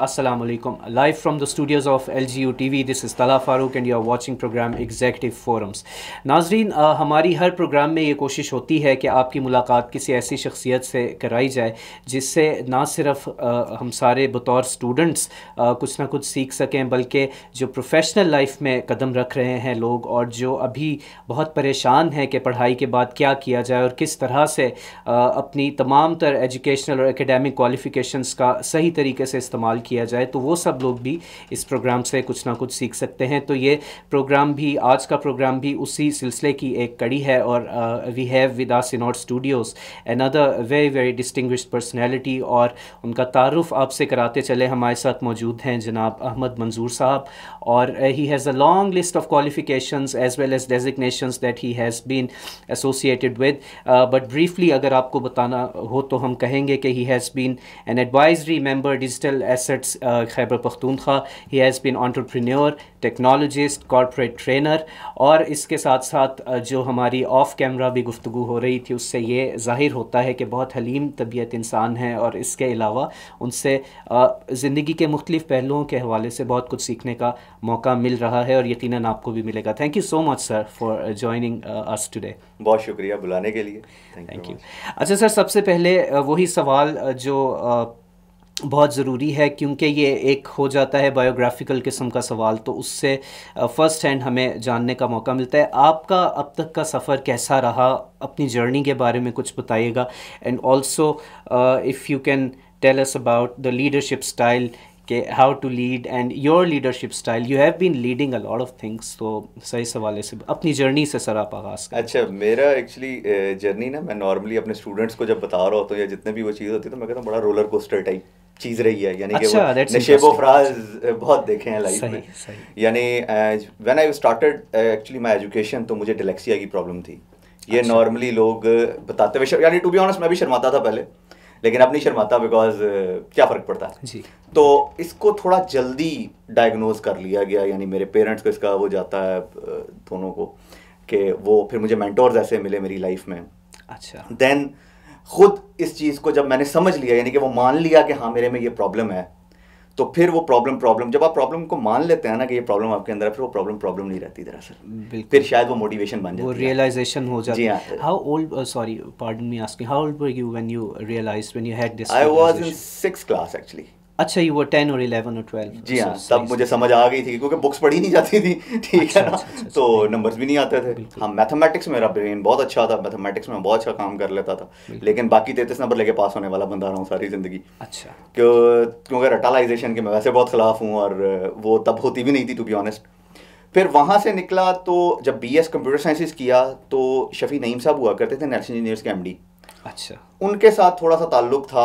Assalamu alaikum. Live from the studios of LGU TV, this is Tala Farooq and you are watching program Executive Forums. नाजरीन आ, uh, हमारी हर programme में ये कोशिश होती है कि आपकी मुलाकात किसी ऐसी शख्सियत से कराई जाए जिससे ना सिर्फ uh, हम सारे बतौर स्टूडेंट्स uh, कुछ ना कुछ सीख सकें बल्कि जो प्रोफेशनल लाइफ में कदम रख रहे हैं लोग और जो अभी बहुत परेशान हैं कि पढ़ाई के बाद क्या किया जाए और किस तरह से अपनी तमाम तर एजुकेशनल और एकेडमिक क्वालिफ़िकेशंस का सही तरीके से इस्तेमाल किया जाए तो वो सब लोग भी इस प्रोग्राम से कुछ ना कुछ सीख सकते हैं तो ये प्रोग्राम भी आज का प्रोग्राम भी उसी सिलसिले की एक कड़ी है और we have with us in studios another very very distinguished personality और उनका तारुफ आपसे कराते चले हमारे साथ मौजूद हैं जनाब अहमद मंजूर साहब और he has a long list of qualification as well as designations that he has been associated with but briefly अगर आपको बताना हो तो हम कहेंगे कि he has been an advisory member digital asset at uh, Khyber Pakhtunkhwa. He has been entrepreneur, technologist, corporate trainer और इसके साथ साथ uh, जो हमारी ऑफ कैमरा भी गुफ्तु हो रही थी उससे ये जाहिर होता है कि बहुत हलीम तबीयत इंसान है और इसके अलावा उनसे uh, ज़िंदगी के मुख्तलिफ़ पहलुओं के हवाले से बहुत कुछ सीखने का मौका मिल रहा है और यकीन आपको भी मिलेगा thank you so much sir for joining us today बहुत शुक्रिया बुलाने के लिए थैंक यू अच्छा सर सबसे पहले uh, वही सवाल जो बहुत ज़रूरी है क्योंकि ये एक हो जाता है बायोग्राफिकल किस्म का सवाल तो उससे फ़र्स्ट हैंड हमें जानने का मौका मिलता है आपका अब तक का सफ़र कैसा रहा अपनी जर्नी के बारे में कुछ बताइएगा and also if you can tell us about the leadership style के how to lead and your leadership style you have been leading a lot of things तो सही सवाल से अपनी जर्नी से सर आप आगाज अच्छा मेरा एक्चुअली जर्नी ना मैं नॉर्मली अपने स्टूडेंट्स को जब बता रहा होता हूँ या जितने भी वो चीज़ होती है तो मैं कहता हूँ बड़ा रोलर कोस्टर टाइप चीज रही है यानी अच्छा, कि नशेब फराज बहुत देखे हैं लाइफ में यानी when I started actually my education तो मुझे डिलेक्सिया की प्रॉब्लम थी ये अच्छा। नॉर्मली लोग बताते हुए यानी टू बी ऑनेस्ट मैं भी शर्माता था पहले लेकिन अब नहीं शर्माता बिकॉज uh, क्या फ़र्क पड़ता है जी तो इसको थोड़ा जल्दी डायग्नोज कर लिया गया यानी मेरे पेरेंट्स को इसका वो जाता है uh, दोनों को कि वो फिर मुझे मैंटोर्स ऐसे मिले मेरी लाइफ में अच्छा देन खुद इस चीज़ को जब मैंने समझ लिया यानी कि वो मान लिया कि हाँ मेरे में ये प्रॉब्लम है तो फिर वो प्रॉब्लम प्रॉब्लम जब आप प्रॉब्लम को मान लेते हैं ना कि ये प्रॉब्लम आपके अंदर है फिर वो प्रॉब्लम प्रॉब्लम नहीं रहती दरअसल फिर शायद वो मोटिवेशन बन जाती रियलाइजेशन हो जाती है how old sorry pardon me asking how old were you when you realise when you had this I was in 6th class actually अच्छा ही वो टेन और इलेवन और ट्वेल्व जी हाँ तब मुझे समझ आ गई थी क्योंकि बुक्स पढ़ी नहीं जाती थी ठीक अच्छा, है ना अच्छा, अच्छा, तो नंबर्स भी नहीं आते थे हाँ मैथमेटिक्स मेरा ब्रेन बहुत अच्छा था मैथमेटिक्स में बहुत अच्छा काम कर लेता था लेकिन बाकी तैतीस नंबर लेके पास होने वाला बंदा रहा हूँ सारी ज़िंदगी अच्छा क्योंकि रटालाइजेशन के मैं वैसे बहुत खिलाफ हूँ और वो तब होती भी नहीं थी टू बी ऑनेस्ट फिर वहाँ से निकला तो जब बी एस कंप्यूटर साइंसिस किया तो शफ़ी नईम साहब हुआ करते थे नेशनल इंजीनियर्स के एम डी अच्छा उनके साथ थोड़ा सा ताल्लुक था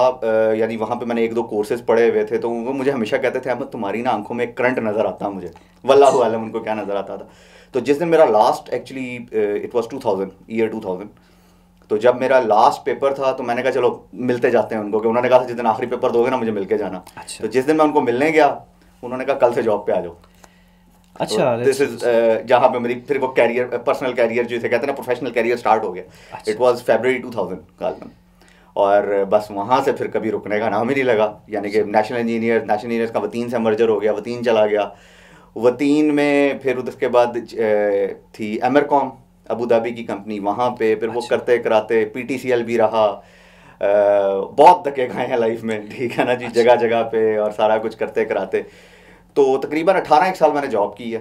यानी वहाँ पे मैंने एक दो कोर्सेज पढ़े हुए थे तो वो मुझे हमेशा कहते थे अहमद तुम्हारी ना आंखों में करंट नज़र आता मुझे वल्लाह आलम उनको क्या नज़र आता था तो जिस दिन मेरा last actually it two thousand year thousand तो जब मेरा लास्ट पेपर था तो मैंने कहा चलो मिलते जाते हैं उनको कि उन्होंने कहा था जिस दिन आखिरी पेपर दोगे ना मुझे मिलके जाना अच्छा। तो जिस दिन मैं उनको मिलने गया उन्होंने कहा कल से जॉब पे आ जाओ अच्छा दिस इज uh, जहाँ पे मेरी फिर वो कैरियर पर्सनल कैरियर जो थे कहते हैं ना प्रोफेशनल कैरियर स्टार्ट हो गया इट वाज फरवरी 2000 गालमन और uh, बस वहाँ से फिर कभी रुकने का नाम ही नहीं लगा यानी कि नेशनल इंजीनियर नेशनल इंजीनियर का वतीन से मर्जर हो गया वतीन चला गया वतीन में फिर उसके बाद uh, थी एमरकॉम अबू धाबी की कंपनी वहाँ पे फिर अच्छा। वो करते कराते पीटीसीएल भी रहा बहुत धक्के खाए हैं लाइफ में ठीक है ना जी अच्छा। जगह जगह पे और सारा कुछ करते कराते तो तकरीबन अठारह एक साल मैंने जॉब की है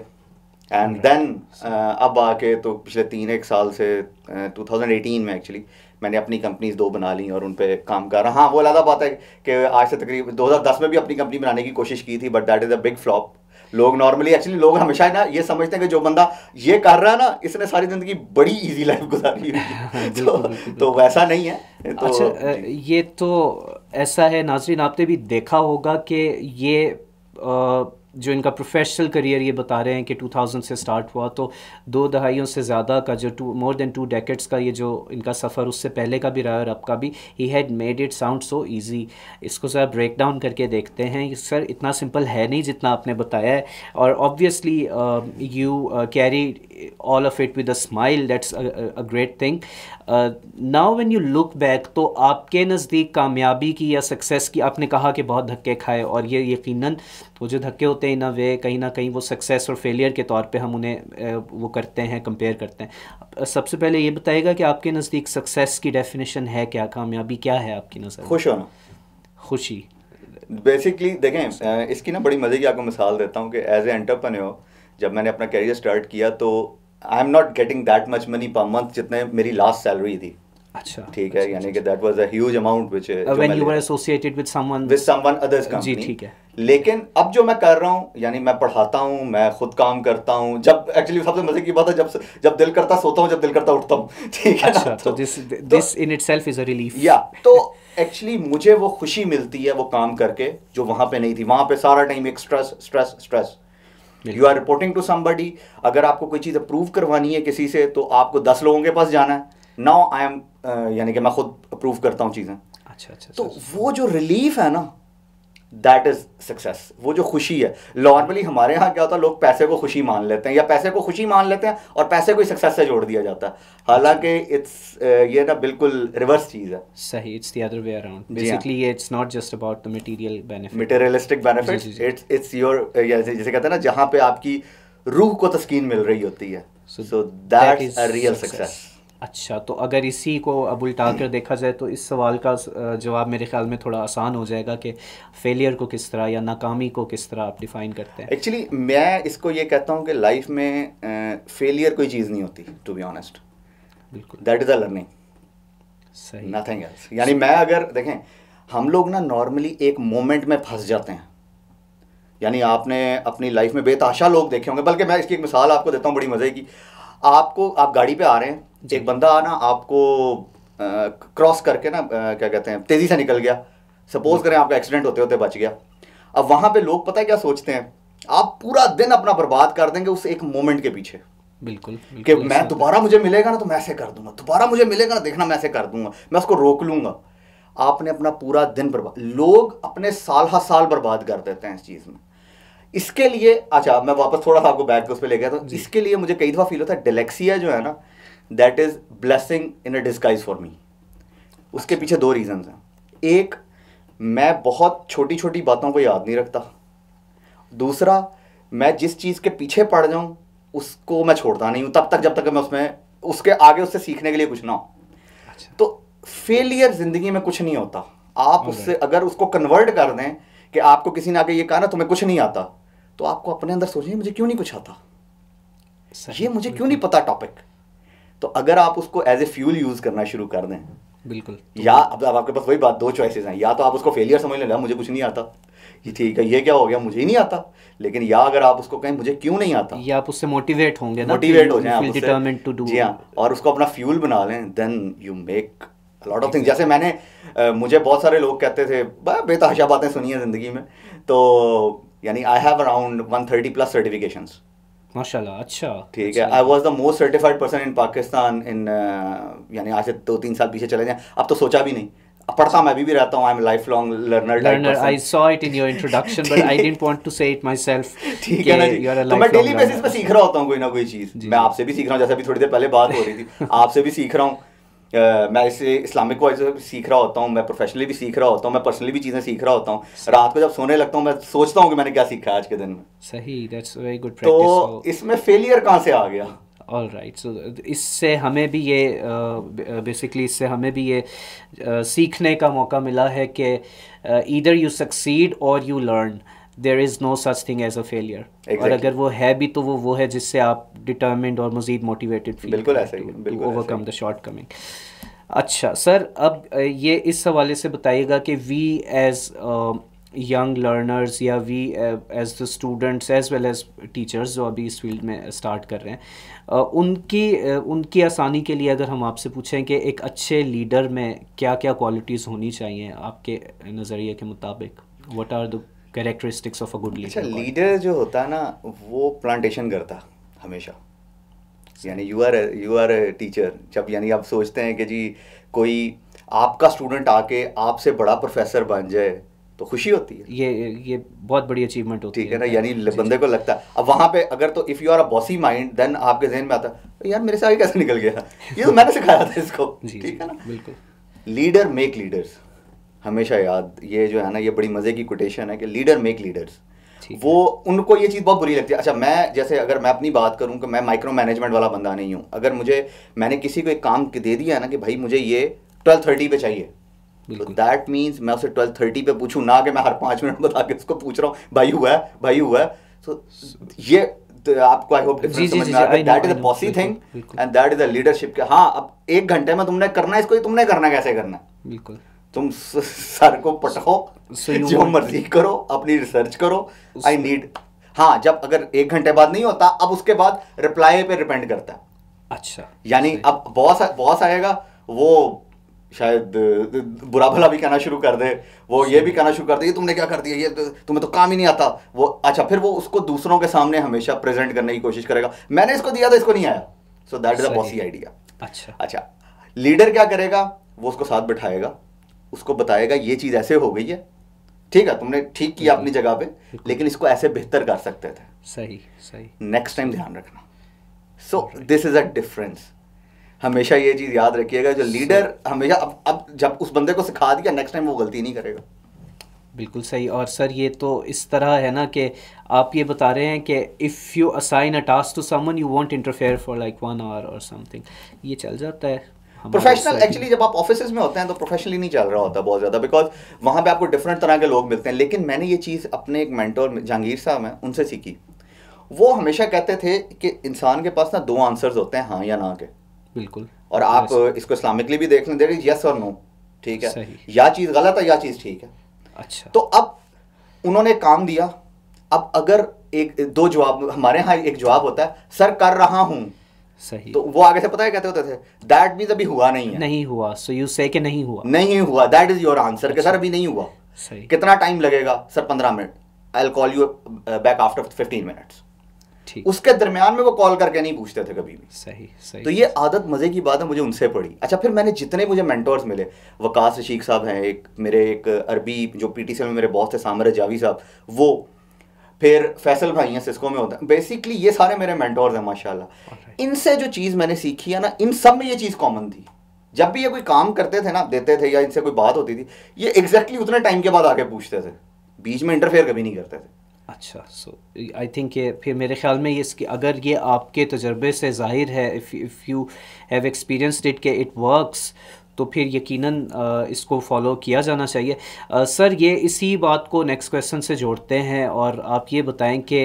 एंड देन uh, अब आके तो पिछले तीन एक साल से टू थाउजेंड एटीन में एक्चुअली मैंने अपनी कंपनीज दो बना ली और उन पर काम कर रहा हाँ वो अलग बात है कि आज से तकरीबन 2010 में भी अपनी कंपनी बनाने की कोशिश की थी but that is a big flop लोग नॉर्मली एक्चुअली लोग हमेशा ना ये समझते हैं कि जो बंदा ये कर रहा है ना इसने सारी जिंदगी बड़ी इजी लाइफ गुजारी है तो, तो वैसा नहीं है तो अच्छा ये तो ऐसा है नाजरीन आपने भी देखा होगा कि ये आ, जो इनका प्रोफेशनल करियर ये बता रहे हैं कि 2000 से स्टार्ट हुआ तो दो दहाइयों से ज़्यादा का जो two more than two decades का ये जो इनका सफ़र उससे पहले का भी रहा और अब का भी he had made it sound so easy इसको सर ब्रेक डाउन करके देखते हैं सर इतना सिंपल है नहीं जितना आपने बताया है और obviously you carry all of it with a smile that's a, a great thing uh, now when you तो आपके नज़दीक कामयाबी की या सक्सेस की आपने कहा कि बहुत धक्के खाए और ये यकीनन वो जो धक्के होते हैं इन अ वे कहीं ना कहीं वो सक्सेस और फेलियर के तौर पे हम उन्हें वो करते हैं कंपेयर करते हैं सबसे पहले ये बताएगा कि आपके नज़दीक सक्सेस की डेफिनेशन है क्या कामयाबी क्या है आपकी नज़र खुश होना खुशी बेसिकली देखें इसकी ना बड़ी मज़े की आपको मिसाल देता हूँ कि एज ए एंटरप्रेन्योर जब मैंने अपना करियर स्टार्ट किया तो I am not getting that much money per month जितने मेरी लास्ट सैलरी थी अच्छा ठीक है अच्छा, यानी अच्छा, कि that was a huge amount which when you were associated with someone with someone others company जी ठीक है लेकिन अब जो मैं कर रहा हूँ यानी मैं पढ़ाता हूँ मैं खुद काम करता हूँ जब एक्चुअली सबसे मजे की बात है जब जब दिल करता सोता हूँ जब दिल करता उठता हूँ ठीक है अच्छा, तो this this in itself is a relief या तो एक्चुअली तो- तो मुझे वो खुशी मिलती है वो काम करके जो वहां पे नहीं थी वहां पे सारा टाइम एक stress stress stress you are reporting to somebody अगर आपको कोई चीज़ अप्रूव करवानी है किसी से तो आपको दस लोगों के पास जाना है नाउ आई एम यानी कि मैं खुद अप्रूव करता हूँ चीज़ें अच्छा अच्छा तो अच्छा, अच्छा। वो जो रिलीफ है ना दैट इज सक्सेस वो जो खुशी है नॉर्मली हमारे यहाँ क्या होता है लोग पैसे को खुशी मान लेते हैं या पैसे को खुशी मान लेते हैं और पैसे को ही सक्सेस से जोड़ दिया जाता है हालांकि इट्स uh, ये ना बिल्कुल रिवर्स चीज है सही it's the other way around basically it's not just about the material benefit materialistic benefit it's it's your जैसे कहते हैं ना जहाँ पे आपकी रूह को तस्कीन मिल रही होती है so that is a real success अच्छा तो अगर इसी को अब उल्टा कर देखा जाए तो इस सवाल का जवाब मेरे ख्याल में थोड़ा आसान हो जाएगा कि फेलियर को किस तरह या नाकामी को किस तरह आप डिफाइन करते हैं एक्चुअली मैं इसको ये कहता हूँ कि लाइफ में फेलियर कोई चीज़ नहीं होती टू बी ऑनेस्ट बिल्कुल दैट इज़ अ लर्निंग सही नथिंग एल्स यानी मैं अगर देखें हम लोग ना नॉर्मली एक मोमेंट में फंस जाते हैं यानी आपने अपनी लाइफ में बेताशा लोग देखे होंगे बल्कि मैं इसकी एक मिसाल आपको देता हूँ बड़ी मज़े की आपको आप गाड़ी पे आ रहे हैं एक बंदा आना आपको क्रॉस करके ना क्या कहते हैं तेज़ी से निकल गया सपोज करें आपका एक्सीडेंट होते होते बच गया अब वहां पे लोग पता है क्या सोचते हैं आप पूरा दिन अपना बर्बाद कर देंगे उस एक मोमेंट के पीछे बिल्कुल, बिल्कुल कि मैं दोबारा मुझे मिलेगा ना तो मैं ऐसे कर दूंगा दोबारा मुझे मिलेगा ना देखना मैं ऐसे कर दूंगा मैं उसको रोक लूंगा आपने अपना पूरा दिन बर्बाद लोग अपने साल हर साल बर्बाद कर देते हैं इस चीज़ में इसके लिए अच्छा मैं वापस थोड़ा सा आपको बैग उस पर ले गया था इसके लिए मुझे कई दफ़ा फील होता है डिलेक्सिया जो है ना that is blessing in a disguise for me उसके पीछे दो रीज़न हैं एक मैं बहुत छोटी छोटी बातों को याद नहीं रखता दूसरा मैं जिस चीज़ के पीछे पड़ जाऊँ उसको मैं छोड़ता नहीं हूँ तब तक जब तक मैं उसमें उसके आगे उससे सीखने के लिए कुछ ना हो अच्छा। तो फेलियर ज़िंदगी में कुछ नहीं होता आप उससे अगर उसको कन्वर्ट कर दें कि आपको किसी ने आगे ये कहा ना तुम्हें कुछ नहीं आता तो आपको अपने अंदर सोचिए मुझे क्यों नहीं कुछ आता ये मुझे क्यों नहीं पता टॉपिक तो अगर आप उसको एज ए फ्यूल यूज करना शुरू कर दें बिल्कुल या अब आपके पास वही बात दो चॉइसेस हैं या तो आप उसको फेलियर समझ लेना मुझे कुछ नहीं आता ये ठीक है ये क्या हो गया मुझे ही नहीं आता लेकिन या अगर आप उसको कहें मुझे क्यों नहीं आता या आप उससे मोटिवेट होंगे मोटिवेट हो जाए हाँ, और उसको अपना फ्यूल बना लें then you make lot of thing जैसे मैंने मुझे बहुत सारे लोग कहते थे बेतहाशा बातें सुनी है ज़िंदगी में तो यानी I have around one thirty plus certifications माशाल्लाह अच्छा ठीक है I was the most certified person in Pakistan in यानी आज से दो तीन साल पीछे चले जाएं अब तो सोचा भी नहीं पढ़ता मैं अभी भी रहता हूँ I am life long learner learner I saw it in your introduction but I don't want to say it myself ठीक है ना जी तो मैं डेली बेसिस पे सीख रहा होता हूँ कोई ना कोई चीज़ मैं आपसे भी सीख रहा हूँ जैसे अभी थोड़ी देर पहले बात हो रही थी आपसे भी सीख रहा हूँ मैं इसे इस्लामिक वाइज सीख रहा होता हूँ मैं प्रोफेशनली भी सीख रहा होता हूँ मैं पर्सनली भी चीज़ें सीख रहा होता हूँ रात को जब सोने लगता हूँ मैं सोचता हूँ कि मैंने क्या सीखा आज के दिन में सही दैट्स वेरी गुड तो इसमें फेलियर कहाँ से आ गया ऑल राइट सो इससे हमें भी ये बेसिकली uh, इससे हमें भी ये uh, सीखने का मौका मिला है कि ईदर यू सक्सीड और you learn there is no such thing as a failure और अगर वो है भी तो वो वो है जिससे आप डिटर्मेंड और मज़ीद मोटिवेटेड फील बिल्कुल ओवरकम द शॉर्ट कमिंग अच्छा सर अब ये इस हवाले से बताइएगा कि वी एज़ यंग लर्नर्स या we as the students as well as teachers जो अभी इस फील्ड में स्टार्ट कर रहे हैं उनकी उनकी आसानी के लिए अगर हम आपसे पूछें कि एक अच्छे लीडर में क्या क्या क्वालिटीज़ होनी चाहिए आपके नज़रिए के मुताबिक what are the characteristics of a good leader अच्छा लीडर जो होता है ना वो प्लांटेशन करता हमेशा यानी you are you are teacher जब यानी आप सोचते हैं कि जी कोई आपका स्टूडेंट आके आपसे बड़ा प्रोफेसर बन जाए तो खुशी होती है ये ये बहुत बड़ी अचीवमेंट होती ठीक है ना यानी बंदे को लगता है अब वहाँ पे अगर तो if you are a bossy mind then आपके जहन में आता है यार मेरे से आगे कैसे निकल गया ये तो मैंने सिखाया था इसको ठीक है ना बिल्कुल लीडर मेक लीडर्स हमेशा याद ये जो है ना ये बड़ी मज़े की कोटेशन है कि लीडर मेक लीडर्स वो उनको ये चीज़ बहुत बुरी लगती है अच्छा मैं जैसे अगर मैं अपनी बात करूँ कि मैं माइक्रो मैनेजमेंट वाला बंदा नहीं हूँ अगर मुझे मैंने किसी को एक काम दे दिया ना कि भाई मुझे ये ट्वेल्व थर्टी पे चाहिए दैट तो मीन्स मैं उसे ट्वेल्व थर्टी पे पूछूँ ना कि मैं हर पाँच मिनट बता के उसको पूछ रहा हूँ भाई हुआ है भाई हुआ है सो ये तो आपको I hope that is a bossy thing and that is a leadership के हाँ अब एक घंटे में तुमने करना है इसको तुमने करना कैसे करना है बिल्कुल तुम सर को पटाओ जो मर्जी करो अपनी रिसर्च करो आई नीड हाँ जब अगर एक घंटे बाद नहीं होता अब उसके बाद रिप्लाई पे डिपेंड करता है अच्छा यानी अब बॉस बॉस आएगा वो शायद बुरा भला भी कहना शुरू कर दे वो ये भी कहना शुरू कर दे ये तुमने क्या कर दिया ये तो- तुम्हें तो काम ही नहीं आता वो अच्छा फिर वो उसको दूसरों के सामने हमेशा प्रेजेंट करने की कोशिश करेगा मैंने इसको दिया था तो इसको नहीं आया so that is a bossy idea अच्छा अच्छा लीडर क्या करेगा वो उसको साथ बिठाएगा उसको बताएगा ये चीज़ ऐसे हो गई है ठीक है तुमने ठीक किया अपनी जगह पे लेकिन इसको ऐसे बेहतर कर सकते थे सही सही नेक्स्ट टाइम ध्यान रखना so this is a difference हमेशा ये चीज़ याद रखिएगा जो लीडर हमेशा अब अब जब उस बंदे को सिखा दिया नेक्स्ट टाइम वो गलती नहीं करेगा बिल्कुल सही और सर ये तो इस तरह है ना कि आप ये बता रहे हैं कि if you assign a task to someone you won't interfere for like one hour और समथिंग ये चल जाता है प्रोफेशनल एक्चुअली जब आप ऑफिस में होते हैं तो प्रोफेशनली नहीं चल रहा होता बहुत ज़्यादा बिकॉज वहां पे आपको डिफरेंट तरह के लोग मिलते हैं लेकिन मैंने ये चीज़ अपने एक मेंटोर जहांगीर साहब हैं उनसे सीखी वो हमेशा कहते थे कि इंसान के पास ना दो आंसर्स होते हैं हाँ या ना के बिल्कुल और आप इसको इस्लामिकली भी देख लें देर इज यस और नो ठीक है या चीज़ गलत है या चीज़ ठीक है अच्छा तो अब उन्होंने काम दिया अब अगर एक दो जवाब हमारे यहाँ एक जवाब होता है सर कर रहा हूं सही तो वो आगे से पता है कहते होते थे दैट मीन्स अभी हुआ नहीं है नहीं हुआ सो यू से कि नहीं हुआ नहीं हुआ दैट इज योर आंसर कि अच्छा। सर अभी नहीं हुआ सही कितना टाइम लगेगा सर पंद्रह minute I call you back after fifteen minutes ठीक उसके दरमियान में वो कॉल करके नहीं पूछते थे कभी भी सही सही तो ये आदत मज़े की बात है मुझे उनसे पड़ी अच्छा फिर मैंने जितने मुझे मेंटोर्स मिले वकास रशीक साहब हैं एक मेरे एक अरबी जो पीटीसी में मेरे बॉस थे सामर जावी साहब वो फिर फैसल भाई हैं सिस्को में होता है बेसिकली ये सारे मेरे मेंटोर्स हैं माशाल्लाह इनसे जो चीज़ मैंने सीखी है ना इन सब में ये चीज़ कॉमन थी जब भी ये कोई काम करते थे ना देते थे या इनसे कोई बात होती थी ये एग्जैक्टली उतने टाइम के बाद आके पूछते थे बीच में इंटरफेयर कभी नहीं करते थे अच्छा सो आई थिंक ये फिर मेरे ख्याल में ये इसकी अगर ये आपके तजर्बे से जाहिर है if you have experienced it के इट वर्क्स तो फिर यकीनन इसको फॉलो किया जाना चाहिए सर ये इसी बात को नेक्स्ट क्वेश्चन से जोड़ते हैं और आप ये बताएं कि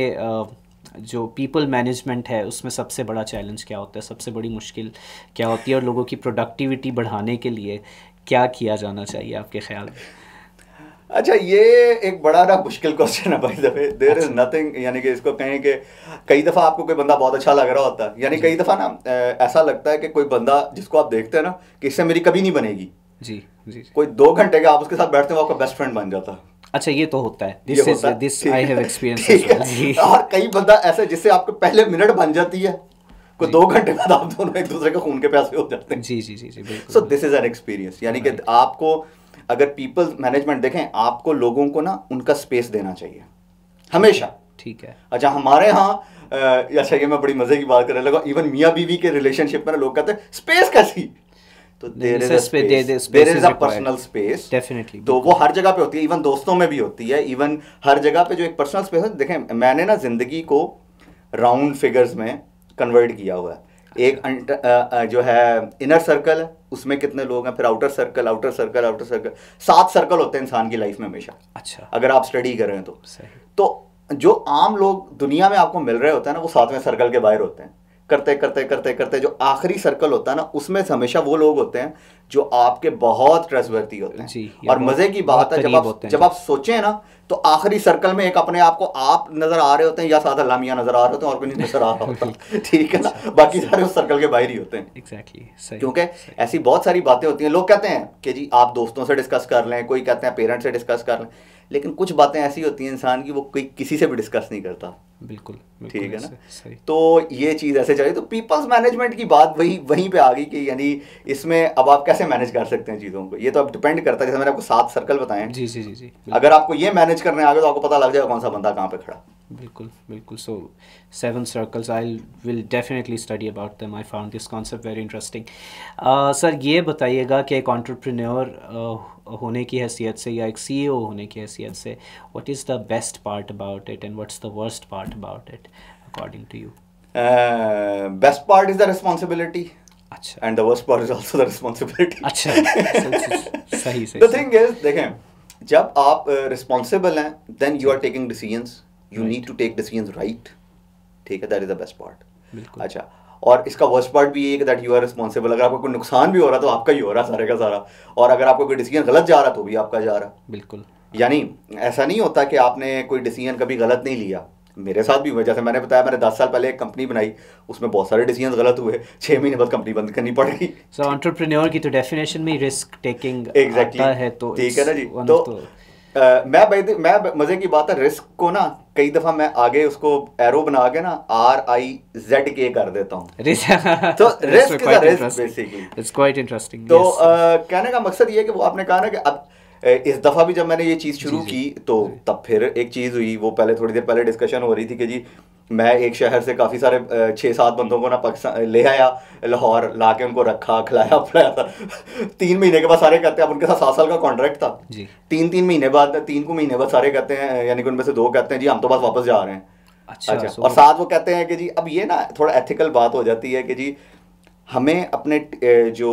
जो पीपल मैनेजमेंट है उसमें सबसे बड़ा चैलेंज क्या होता है सबसे बड़ी मुश्किल क्या होती है और लोगों की प्रोडक्टिविटी बढ़ाने के लिए क्या किया जाना चाहिए आपके ख्याल में अच्छा ये एक बड़ा ना मुश्किल क्वेश्चन है भाई दफे देर इज नथिंग यानी कि इसको कहें कि कई दफ़ा आपको कोई बंदा बहुत अच्छा लग रहा होता है यानी कई दफ़ा ना ऐसा लगता है कि कोई बंदा जिसको आप देखते हैं ना कि इससे मेरी कभी नहीं बनेगी जी जी कोई दो घंटे का आप उसके साथ बैठते हो आपका बेस्ट फ्रेंड बन जाता है अच्छा ये तो होता है this is this I have experience और कई बंदा ऐसे जिससे आपको पहले मिनट बन जाती है को दो घंटे बाद आप दोनों एक दूसरे के खून के प्यासे हो जाते हैं जी जी जी जी so this is an experience यानी कि आपको अगर पीपल मैनेजमेंट देखें आपको लोगों को ना उनका स्पेस देना चाहिए हमेशा ठीक है अच्छा हमारे यहाँ अच्छा ये मैं बड़ी मजे की बात करने लगा इवन मियाँ बीवी के रिलेशनशिप में लोग कहते हैं स्पेस कैसी तो there is there is a personal space definitely तो वो हर जगह पे होती है इवन दोस्तों में भी होती है इवन हर जगह पे जो एक पर्सनल स्पेस है देखें मैंने ना जिंदगी को राउंड फिगर्स में कन्वर्ट किया हुआ है अच्छा। एक जो है इनर सर्कल है उसमें कितने लोग हैं फिर outer circle outer circle outer circle सात सर्कल होते हैं इंसान की लाइफ में हमेशा अच्छा अगर आप स्टडी कर रहे हैं तो तो जो आम लोग दुनिया में आपको मिल रहे होते हैं ना वो सातवें सर्कल के बाहर होते हैं करते करते करते करते जो आखिरी सर्कल होता है ना उसमें हमेशा वो लोग होते हैं जो आपके बहुत ट्रस्टवर्दी होते हैं और मजे की बात है जब आप जब आप सोचे ना तो आखिरी सर्कल में एक अपने आप को आप नजर आ रहे होते हैं या साथ लामिया नजर आ रहे होते हैं और कोई नहीं नजर आ रहा होता ठीक है ना बाकी सारे उस सर्कल के बाहर ही होते हैं एग्जैक्टली क्योंकि ऐसी बहुत सारी बातें होती हैं लोग कहते हैं कि जी आप दोस्तों से डिस्कस कर लें कोई कहते हैं पेरेंट्स से डिस्कस कर लें लेकिन कुछ बातें ऐसी होती हैं इंसान की वो कोई किसी से भी डिस्कस नहीं करता बिल्कुल, ठीक है ना तो ये चीज़ ऐसे चल तो पीपल्स मैनेजमेंट की बात वही वहीं पे आ गई कि यानी इसमें अब आप कैसे मैनेज कर सकते हैं चीज़ों को ये तो अब डिपेंड करता है जैसे मैंने आपको सात सर्कल बताए जी जी जी जी अगर आपको ये मैनेज करने आ गए तो आपको पता लग जाएगा कौन सा बंदा कहाँ पे खड़ा बिल्कुल बिल्कुल so seven circles I will definitely study about them I found this concept very interesting sir ये बताइएगा कि एक ऑन्टरप्रिन्योर होने की हैसियत से या एक सी e होने की हैसियत से what is the best part about it and what is the worst part about it according to you best part is the responsibility अच्छा and the worst part is also the responsibility अच्छा सही सही the thing is देखें जब आप responsible uh, हैं then you are taking decisions you need to take decisions right ठीक है that is the best part अच्छा और इसका वर्स्ट पार्ट भी ये है दैट यू आर रिस्पॉन्सिबल अगर आपको कोई नुकसान भी हो रहा तो आपका ही हो रहा सारे का सारा और अगर आपका कोई डिसीजन गलत जा रहा तो भी आपका जा रहा बिल्कुल यानी ऐसा नहीं होता कि आपने कोई डिसीजन कभी गलत नहीं लिया मेरे साथ भी हुआ जैसे मैंने बताया मैंने दस साल पहले एक कंपनी बनाई उसमें बहुत सारे डिसीजन गलत हुए छः महीने बाद कंपनी बंद करनी पड़ गई सो so, की तो डेफिनेशन में रिस्क टेकिंग एग्जैक्टली exactly. है तो ठीक है ना जी तो मैं भाई मैं मजे की बात है रिस्क को ना कई दफा मैं आगे उसको एरो बना के ना आर आई जेड के कर देता हूँ तो रिस्क रिस्क क्वाइट इंटरेस्टिंग तो कहने का मकसद ये है कि वो आपने कहा ना कि अब इस दफ़ा भी जब मैंने ये चीज़ शुरू की तो तब फिर एक चीज़ हुई वो पहले थोड़ी देर पहले डिस्कशन हो रही थी कि जी मैं एक शहर से काफ़ी सारे छः सात बंदों को ना पाकिस्तान ले आया लाहौर ला के उनको रखा खिलाया पिलाया था तीन महीने के बाद सारे कहते हैं अब उनके साथ सात साल का कॉन्ट्रैक्ट था जी तीन तीन महीने बाद तीन को महीने बाद सारे कहते हैं यानी कि उनमें से दो कहते हैं जी हम तो बस वापस जा रहे हैं अच्छा, अच्छा और साथ वो कहते हैं कि जी अब ये ना थोड़ा एथिकल बात हो जाती है कि जी हमें अपने जो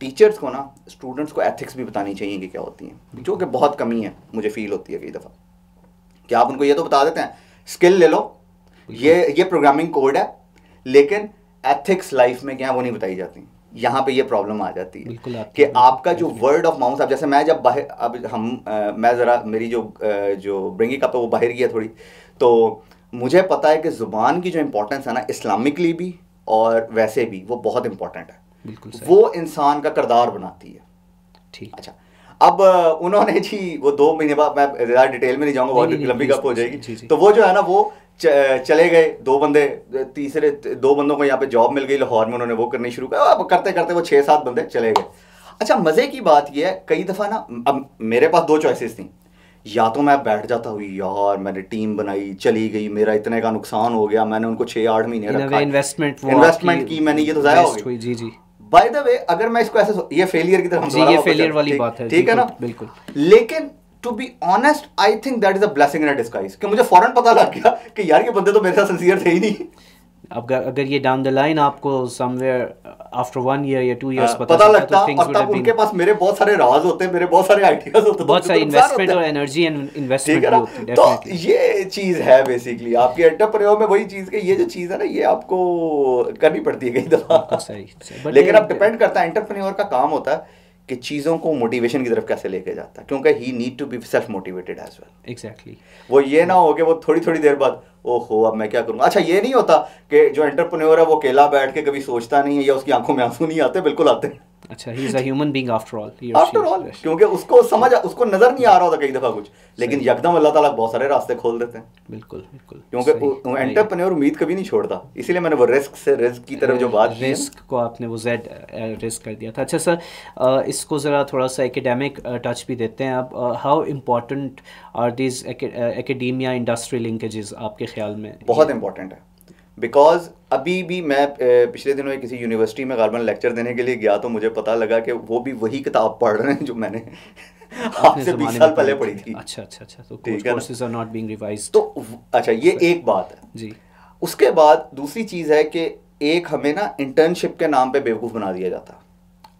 टीचर्स को ना स्टूडेंट्स को एथिक्स भी बतानी चाहिए कि क्या होती हैं जो कि बहुत कमी है मुझे फील होती है कई दफ़ा क्या आप उनको ये तो बता देते हैं स्किल ले लो ये ये प्रोग्रामिंग कोड है लेकिन एथिक्स लाइफ में क्या है वो नहीं बताई जाती यहाँ पे ये प्रॉब्लम आ जाती है कि आपका जो वर्ड ऑफ माउथ आप जैसे मैं जब बाहर अब हम आ, मैं ज़रा मेरी जो आ, जो ब्रिंगिंग अप है वो बाहर गया थोड़ी तो मुझे पता है कि ज़ुबान की जो इम्पोर्टेंस है ना इस्लामिकली भी और वैसे भी वो बहुत इम्पोर्टेंट है वो इंसान का करदार बनाती है ठीक अच्छा अब उन्होंने जी वो दो महीने बाद मैं ज़्यादा डिटेल में नहीं जाऊँगा बहुत लंबी गप हो जाएगी तो वो जो है ना वो चले गए दो बंदे तीसरे दो बंदों को यहाँ पे जॉब मिल गई लाहौर में उन्होंने वो करनी शुरू किया अब करते करते वो छः सात बंदे चले गए अच्छा मज़े की बात यह है कई दफ़ा ना अब मेरे पास दो चॉइसेस थी या तो मैं बैठ जाता हुई यार मैंने टीम बनाई चली गई मेरा इतने का नुकसान हो गया मैंने उनको छः आठ महीने इन्वेस्टमेंट इन्वेस्टमेंट की मैंने ये तो ज़ाया जी जी बाय द वे अगर मैं इसको ऐसे ये फेलियर की तरफ ये फेलियर वाली बात है ठीक है ना बिल्कुल लेकिन to be honest I think that is a blessing in disguise कि मुझे फौरन पता लग गया कि यार ये बंदे तो मेरे साथ सिंसियर थे ही नहीं अगर अगर ये डाउन द लाइन आपको समवेयर आफ्टर वन ईयर या टू इयर्स हाँ, पता, पता लगता तो थिंग्स वुड हैव बीन उनके पास मेरे बहुत सारे राज होते हैं मेरे बहुत सारे आइडियाज होते हैं बहुत सारे इन्वेस्टमेंट और एनर्जी एंड इन्वेस्टमेंट होती तो है तो ये चीज है बेसिकली आपके एंटरप्रेन्योर में वही चीज है ये जो चीज है ना ये आपको करनी पड़ती है कई दफा सही लेकिन अब डिपेंड करता है एंटरप्रेन्योर का काम होता है कि चीज़ों को मोटिवेशन की तरफ कैसे लेके जाता है क्योंकि he need to be self motivated as well exactly वो ये ना हो कि वो थोड़ी थोड़ी देर बाद ओहो अब मैं क्या करूँगा अच्छा ये नहीं होता कि जो एंटरप्रेन्योर है वो अकेला बैठ के कभी सोचता नहीं है या उसकी आंखों में आंसू नहीं आते बिल्कुल आते हैं अच्छा he is a human being after all after all क्योंकि उसको समझ उसको नजर नहीं आ रहा होता कई दफा कुछ लेकिन यकदम अल्लाह ताला बहुत सारे रास्ते खोल देते हैं बिल्कुल बिल्कुल क्योंकि एंटरप्रेन्योर उम्मीद कभी नहीं छोड़ता इसीलिए मैंने वो रिस्क से रिस्क की तरफ जो uh, बात रिस्क को आपने वो जेड रिस्क uh, कर दिया था अच्छा सर uh, इसको ज़रा थोड़ा सा एकेडमिक टच भी देते हैं आप how important are these academia industry linkages आपके ख्याल में बहुत इंपॉर्टेंट है बिकॉज अभी भी मैं पिछले दिनों किसी यूनिवर्सिटी में गालबन लेक्चर देने के लिए गया तो मुझे पता लगा कि वो भी वही किताब पढ़ रहे हैं जो मैंने आपसे बीस साल पहले पढ़ी थी अच्छा अच्छा अच्छा तो ठीक है नॉट बीइंग रिवाइज तो अच्छा ये एक बात है जी उसके बाद दूसरी चीज़ है कि एक हमें ना इंटर्नशिप के नाम पे बेवकूफ़ बना दिया जाता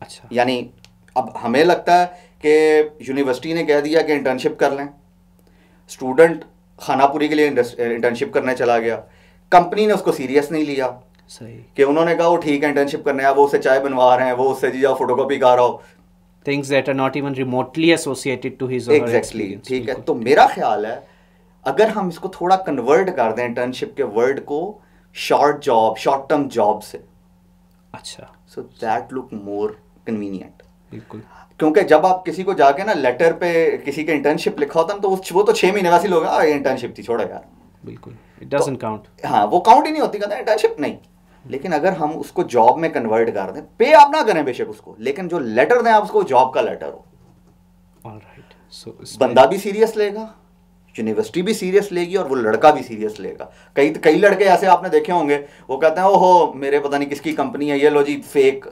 अच्छा यानी अब हमें लगता है कि यूनिवर्सिटी ने कह दिया कि इंटर्नशिप कर लें स्टूडेंट खानापुरी के लिए इंटर्नशिप करने चला गया कंपनी ने उसको सीरियस नहीं लिया सही कि उन्होंने कहा वो ठीक है इंटर्नशिप करने आया वो उससे चाय बनवा रहे हैं वो उससे जी जाओ फोटो कॉपी कर रहा things that are not even remotely associated to his exactly ठीक है तो मेरा ख्याल है अगर हम इसको थोड़ा कन्वर्ट कर दें इंटर्नशिप के वर्ड को short job short term job से अच्छा so that look more convenient बिल्कुल क्योंकि जब आप किसी को जाके ना लेटर पे किसी के इंटर्नशिप लिखा होता ना तो वो तो छः महीने वैसे लोग इंटर्नशिप थी छोड़ा यार बिल्कुल तो- हाँ वो काउंट ही नहीं होती कहते इंटर्नशिप नहीं लेकिन अगर हम उसको जॉब में कन्वर्ट कर दें पे आप ना करें बेशक उसको लेकिन जो लेटर दें आप उसको जॉब का लेटर हो राइट सो बंदा भी सीरियस लेगा यूनिवर्सिटी भी सीरियस लेगी और वो लड़का भी सीरियस लेगा कई कई लड़के ऐसे आपने देखे होंगे वो कहते हैं ओहो मेरे पता नहीं किसकी कंपनी है ये लो जी फेक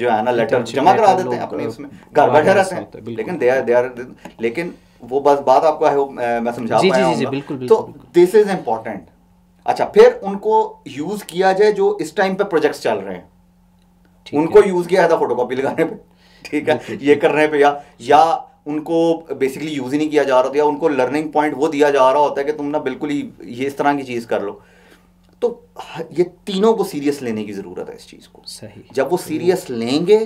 जो है ना लेटर जमा करा देते हैं अपने उसमें घर हाँ, बैठे रहते हैं लेकिन दे आर दे आर लेकिन वो बस बात आपको आई होप मैं समझा पाया तो दिस इज इंपॉर्टेंट अच्छा फिर उनको यूज किया जाए जो इस टाइम पे प्रोजेक्ट्स चल रहे हैं उनको यूज किया जाता तो कॉपी लगाने पे ठीक है ये करने पे या या उनको बेसिकली यूज ही नहीं किया जा रहा था या उनको लर्निंग पॉइंट वो दिया जा रहा होता है कि तुम ना बिल्कुल ही ये इस तरह की चीज़ कर लो तो ये तीनों को सीरियस लेने की ज़रूरत है इस चीज़ को सही जब वो सीरियस लेंगे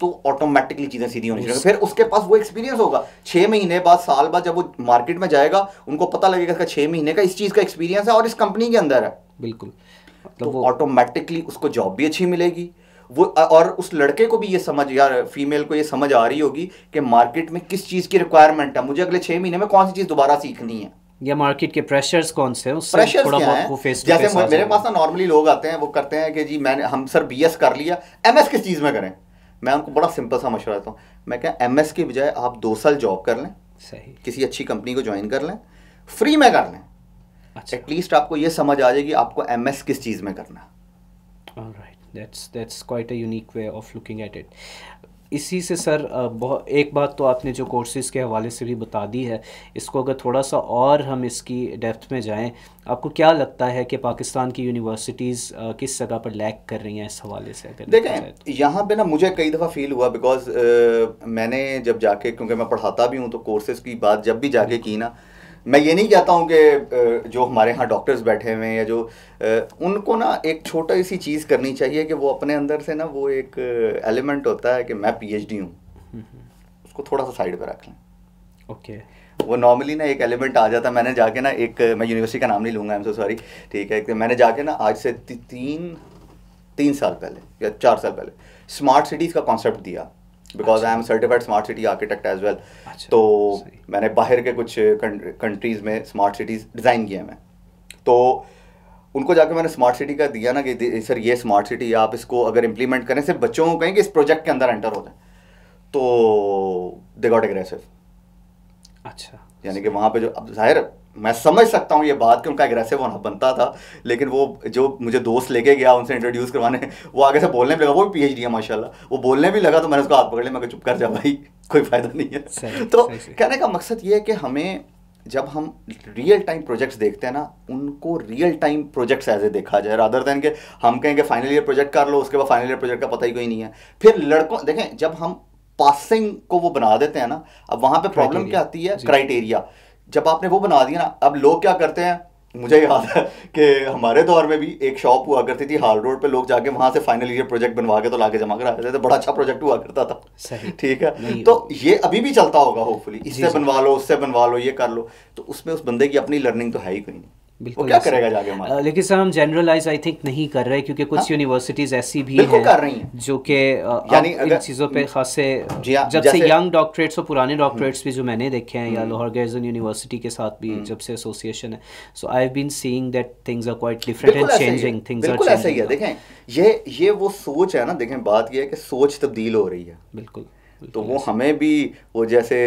तो ऑटोमेटिकली चीज़ें सीधी होनी चाहिए फिर उसके पास वो एक्सपीरियंस होगा छह महीने बाद साल बाद जब वो मार्केट में जाएगा उनको पता लगेगा इसका महीने का इस चीज़ का एक्सपीरियंस है और इस कंपनी के अंदर है बिल्कुल तो ऑटोमेटिकली मतलब उसको जॉब भी अच्छी मिलेगी वो और उस लड़के को भी ये समझ यार फीमेल को ये समझ आ रही होगी कि मार्केट में किस चीज़ की रिक्वायरमेंट है मुझे अगले छह महीने में कौन सी चीज़ दोबारा सीखनी है या मार्केट के प्रेशर्स कौन से हैं प्रेशर्स थोड़ा क्या है? फेस जैसे मेरे पास ना नॉर्मली लोग आते हैं वो करते हैं कि जी मैंने हम सर बीएस कर लिया एमएस किस चीज़ में करें मैं उनको बड़ा सिंपल सा मशवरा देता हूँ मैं क्या एम की बजाय आप दो साल जॉब कर लें सही किसी अच्छी कंपनी को ज्वाइन कर लें फ्री में कर लें अच्छा एटलीस्ट आपको ये समझ आ जाएगी आपको एम किस चीज़ में करना right that's that's quite a unique way of looking at it इसी से सर बहुत एक बात तो आपने जो कोर्सेज़ के हवाले से भी बता दी है इसको अगर थोड़ा सा और हम इसकी डेप्थ में जाएं आपको क्या लगता है कि पाकिस्तान की यूनिवर्सिटीज़ किस जगह पर लैक कर रही हैं इस हवाले से अगर देखें तो? यहाँ पे ना मुझे कई दफ़ा फील हुआ बिकॉज मैंने जब जाके क्योंकि मैं पढ़ाता भी हूँ तो कोर्सेज़ की बात जब भी जाके हम्म। की ना मैं ये नहीं चाहता हूँ कि जो हमारे यहाँ डॉक्टर्स बैठे हुए हैं या जो उनको ना एक छोटा सी चीज़ करनी चाहिए कि वो अपने अंदर से ना वो एक एलिमेंट होता है कि मैं पीएचडी हूँ उसको थोड़ा सा साइड पर रख लें ओके वो नॉर्मली ना एक एलिमेंट आ जाता है मैंने जाके ना एक मैं यूनिवर्सिटी का नाम नहीं लूँगा एम सो सॉरी ठीक है मैंने जाके ना आज से ती, तीन तीन साल पहले या चार साल पहले स्मार्ट सिटीज़ का कॉन्सेप्ट दिया because I am certified smart city architect as well तो मैंने बाहर के कुछ कंट्रीज़ में स्मार्ट सिटीज़ डिज़ाइन किए मैं तो उनको जाके मैंने स्मार्ट सिटी का दिया ना कि सर ये स्मार्ट सिटी आप इसको अगर इम्प्लीमेंट करें सिर्फ बच्चों को कहें कि इस प्रोजेक्ट के अंदर एंटर हो जाए तो दे गॉट एग्रेसिव अच्छा यानी कि वहाँ पे जो अब जाहिर मैं समझ सकता हूँ ये बात कि उनका एग्रेसिव होना बनता था लेकिन वो जो मुझे दोस्त लेके गया उनसे इंट्रोड्यूस करवाने वो आगे से बोलने भी लगा वो भी पी एच डी है माशाल्लाह वो बोलने भी लगा तो मैंने उसको हाथ पकड़ लिया मैं चुप कर जा भाई कोई फ़ायदा नहीं है सही, तो सही, कहने का मकसद ये है कि हमें जब हम रियल टाइम प्रोजेक्ट्स देखते हैं ना उनको real time projects as a देखा जाए रादर देन के हम कहेंगे फाइनल ईयर प्रोजेक्ट कर लो उसके बाद फाइनल ईयर प्रोजेक्ट का पता ही कोई नहीं है फिर लड़कों देखें जब हम पासिंग को वो बना देते हैं ना अब वहाँ पे प्रॉब्लम क्या आती है क्राइटेरिया जब आपने वो बना दिया ना अब लोग क्या करते हैं मुझे याद है कि हमारे दौर में भी एक शॉप हुआ करती थी हाल रोड पे लोग जाके वहाँ से फाइनल ईयर प्रोजेक्ट बनवा के तो लाके जमा करा देते थे तो बड़ा अच्छा प्रोजेक्ट हुआ करता था ठीक है तो ये अभी भी चलता होगा होपफुली इससे बनवा लो उससे बनवा लो ये कर लो तो उसमें उस बंदे की अपनी लर्निंग तो है ही कहीं बिल्कुल क्या करेगा जाके लेकिन सर हम जनरलाइज आई थिंक नहीं कर रहे क्योंकि कुछ यूनिवर्सिटीज हाँ? ऐसी भी हैं है, जो कि यानी इन चीज़ों पे खास से हाँ, जब से यंग डॉक्टरेट्स और पुराने डॉक्टरेट्स हम्म। भी जो मैंने देखे हैं या लाहौर गर्जन यूनिवर्सिटी के साथ भी हम्म। जब से एसोसिएशन है so I have been seeing that things are quite different and changing things are ऐसा ही है देखें ये ये वो सोच है ना देखें बात ये है कि सोच तब्दील हो रही है बिल्कुल तो वो हमें भी वो जैसे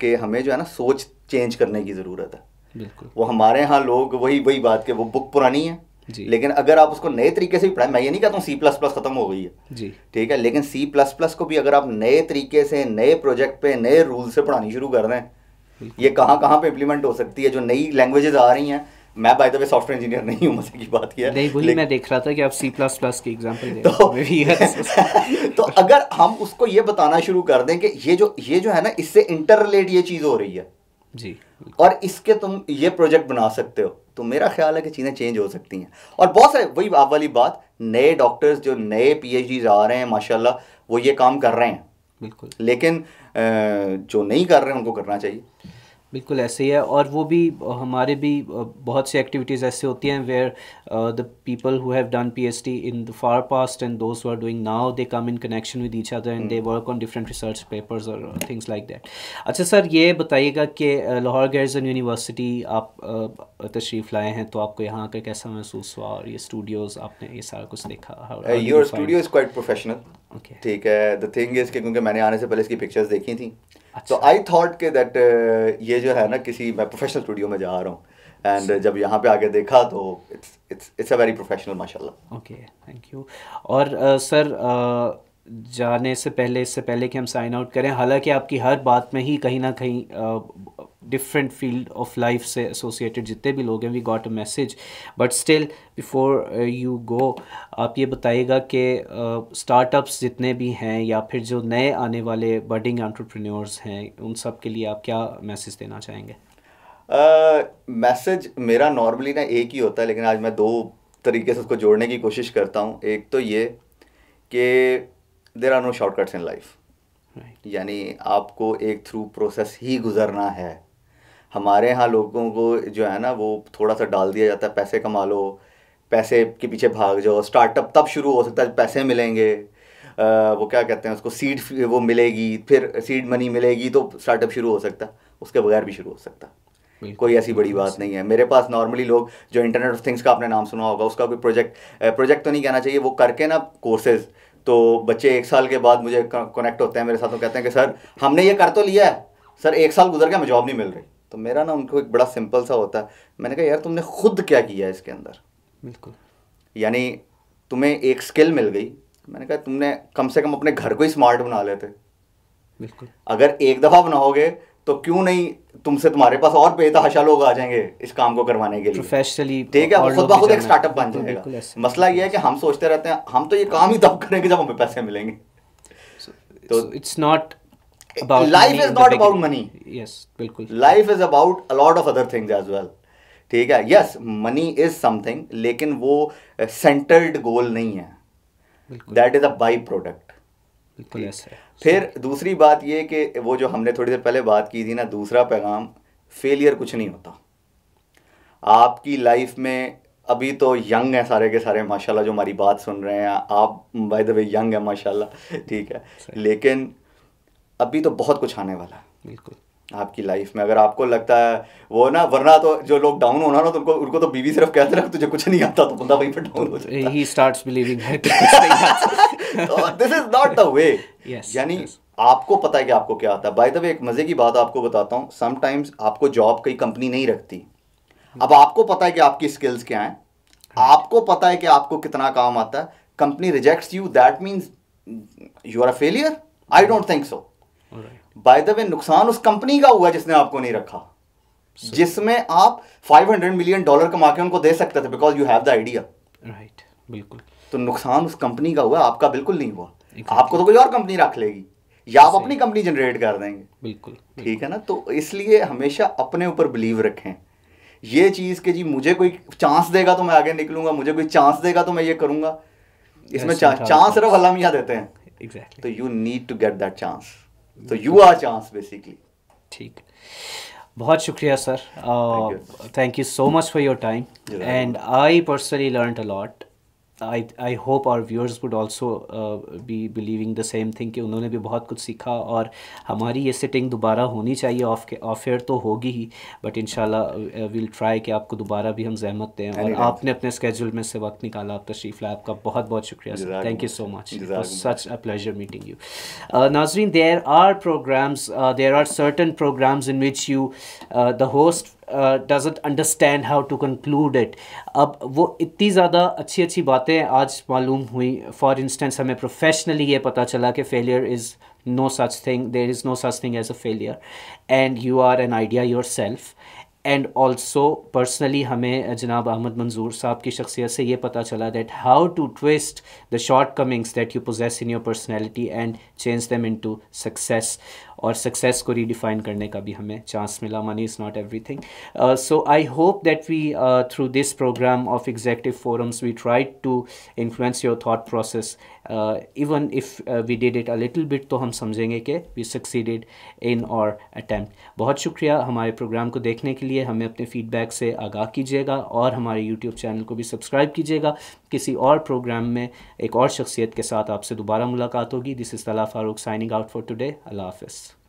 कि हमें जो है ना सोच चेंज करने की ज़रूरत है बिल्कुल वो हमारे यहाँ लोग वही वही बात के वो बुक पुरानी है लेकिन अगर आप उसको नए तरीके से भी पढ़ाए मैं ये नहीं कहता हूँ सी प्लस प्लस खत्म हो गई है जी ठीक है लेकिन सी प्लस प्लस को भी अगर आप नए तरीके से नए प्रोजेक्ट पे नए रूल से पढ़ानी शुरू कर रहे हैं ये कहाँ कहाँ पे इम्प्लीमेंट हो सकती है जो नई लैंग्वेजेस आ रही हैं मैं by the way software engineer नहीं हूँ मजे की बात किया नहीं वही मैं देख रहा था कि आप सी प्लस प्लस की एग्जाम्पल तो, तो अगर हम उसको ये बताना शुरू कर दें कि ये जो ये जो है ना इससे इंटर रिलेट ये चीज़ हो रही है जी और इसके तुम ये प्रोजेक्ट बना सकते हो तो मेरा ख्याल है कि चीज़ें चेंज हो सकती हैं और बहुत सारे वही आप वाली बात नए डॉक्टर्स जो नए पीएचडीज आ रहे हैं माशाल्लाह वो ये काम कर रहे हैं बिल्कुल लेकिन जो नहीं कर रहे हैं उनको करना चाहिए बिल्कुल ऐसे ही है और वो भी हमारे भी बहुत सी एक्टिविटीज़ ऐसे होती हैं where the people who have done PhD in the far past and those are doing now they come in connection with each other and they work on different research papers और things like that अच्छा sir ये बताइएगा कि Lahore गैरजन university आप तशरीफ़ लाए हैं तो आपको यहाँ आकर कैसा महसूस हुआ और ये स्टूडियोज़ आपने ये सारा कुछ देखा your studio is quite professional ठीक है द थिंग इज़ क्योंकि मैंने आने से पहले इसकी पिक्चर्स देखी थी तो आई थॉट के दैट ये जो है ना किसी मैं प्रोफेशनल स्टूडियो में जा रहा हूँ एंड जब यहाँ पे आगे देखा तो it's it's it's a very professional माशाल्लाह ओके थैंक यू और सर uh, uh, जाने से पहले इससे पहले कि हम साइन आउट करें हालांकि आपकी हर बात में ही कहीं ना कहीं uh, different field of life से एसोसिएटेड जितने भी लोग हैं we got a message but still before you go आप ये बताइएगा कि स्टार्टअप्स uh, जितने भी हैं या फिर जो नए आने वाले बर्डिंग entrepreneurs हैं उन सब के लिए आप क्या मैसेज देना चाहेंगे मैसेज uh, मेरा नॉर्मली ना एक ही होता है लेकिन आज मैं दो तरीके से उसको जोड़ने की कोशिश करता हूँ एक तो ये कि there are no shortcuts in life यानी आपको एक थ्रू प्रोसेस ही गुजरना है हमारे यहाँ लोगों को जो है ना वो थोड़ा सा डाल दिया जाता है पैसे कमा लो पैसे के पीछे भाग जाओ स्टार्टअप तब शुरू हो सकता है पैसे मिलेंगे आ, वो क्या कहते हैं उसको सीड वो मिलेगी फिर सीड मनी मिलेगी तो स्टार्टअप शुरू हो सकता है उसके बगैर भी शुरू हो सकता कोई ऐसी बड़ी बात नहीं है मेरे पास नॉर्मली लोग जो इंटरनेट ऑफ थिंग्स का आपने नाम सुना होगा उसका कोई प्रोजेक्ट प्रोजेक्ट तो नहीं कहना चाहिए वो करके ना कोर्सेज तो बच्चे एक साल के बाद मुझे कनेक्ट होते हैं मेरे साथ वो कहते हैं कि सर हमने ये कर तो लिया है सर एक साल गुजर गया हमें जॉब नहीं मिल रही तो मेरा ना उनको एक बड़ा सिंपल सा होता है मैंने कहा यार तुमने खुद क्या किया है इसके अंदर बिल्कुल यानी तुम्हें एक स्किल मिल गई मैंने कहा तुमने कम से कम अपने घर को ही स्मार्ट बना लेते बिल्कुल अगर एक दफ़ा बनाओगे तो क्यों नहीं तुमसे तुम्हारे पास और बेतहाशा लोग आ जाएंगे इस काम को करवाने के लिए प्रोफेशनली ठीक है खुद ब खुद एक स्टार्टअप बन जाएगा मसला ये है कि हम सोचते रहते हैं हम तो ये काम ही तब करेंगे जब हमें पैसे मिलेंगे तो it's not about life is not about money yes बिल्कुल life is about a lot of other things as well ठीक है यस मनी इज समथिंग लेकिन वो सेंटर्ड uh, गोल नहीं है that is a by product फिर दूसरी बात ये कि वो जो हमने थोड़ी देर पहले बात की थी ना दूसरा पैगाम फेलियर कुछ नहीं होता आपकी लाइफ में अभी तो यंग है सारे के सारे माशाल्लाह जो हमारी बात सुन रहे हैं आप बाय द वे यंग है माशाल्लाह ठीक है लेकिन अभी तो बहुत कुछ आने वाला है बिल्कुल आपकी लाइफ में अगर आपको लगता है वो ना वरना तो जो लोग डाउन होना ना तो उनको उनको तो बीवी सिर्फ कहते ना तुझे कुछ नहीं आता तो बंदा वहीं पे डाउन हो तो जाता ही स्टार्ट्स बिलीविंग है this is not the way यानी आपको पता है कि आपको क्या आता है बाय द वे एक मज़े की बात आपको बताता हूँ समटाइम्स आपको जॉब कई कंपनी नहीं रखती अब आपको पता है कि आपकी स्किल्स क्या हैं हाँ। आपको पता है कि आपको कितना काम आता है company rejects you that means you are a failure I don't think so by the way नुकसान उस कंपनी का हुआ जिसने आपको नहीं रखा so, जिसमें आप 500 मिलियन डॉलर कमा के उनको दे सकते थे because you have the idea right बिल्कुल तो नुकसान उस कंपनी का हुआ आपका बिल्कुल नहीं हुआ exactly. आपको तो कोई और कंपनी रख लेगी या आप अपनी कंपनी जनरेट कर देंगे बिल्कुल ठीक है ना तो इसलिए हमेशा अपने ऊपर बिलीव रखें ये चीज़ कि जी मुझे कोई चांस देगा तो मैं आगे निकलूंगा मुझे कोई चांस देगा तो मैं ये करूंगा इसमें चांस सिर्फ अल्लाह मियाँ देते हैं exactly. तो you need to get that chance तो यू आर चांस बेसिकली ठीक बहुत शुक्रिया sir thank you so much for your time and I personally learn a lot I I hope और viewers would also be believing the same thing कि उन्होंने भी बहुत कुछ सीखा और हमारी ये सिटिंग दोबारा होनी चाहिए ऑफ के ऑफ एयर तो होगी ही बट इन विल ट्राई कि आपको दोबारा भी हम जहमत दें और आपने अपने स्केजूल में से वक्त निकाला आप तशरीफ़ लाए आपका बहुत बहुत शुक्रिया sir thank you so much such a pleasure meeting you नाजरीन there are programs there are certain programs in which you the host doesn't understand how to conclude it अब वो इतनी ज़्यादा अच्छी अच्छी बातें आज मालूम हुई फॉर इंस्टेंस हमें प्रोफेशनली ये पता चला कि failure is no such thing there is no such thing as a failure and you are an idea yourself and also personally हमें जनाब अहमद मंजूर साहब की शख्सियत से ये पता चला that how to twist the shortcomings that you possess in your personality and change them into success और सक्सेस को रीडिफाइन करने का भी हमें चांस मिला money is not everything so I hope that we through this program of executive forums we try to influence your thought process even if we did it a little bit तो हम समझेंगे कि we succeeded in और attempt बहुत शुक्रिया हमारे programme को देखने के लिए हमें अपने फ़ीडबैक से आगाह कीजिएगा और हमारे यूट्यूब चैनल को भी सब्सक्राइब कीजिएगा किसी और प्रोग्राम में एक और शख्सियत के साथ आपसे दोबारा मुलाकात होगी this is Tala Farooq signing out for today अल्लाह हाफ़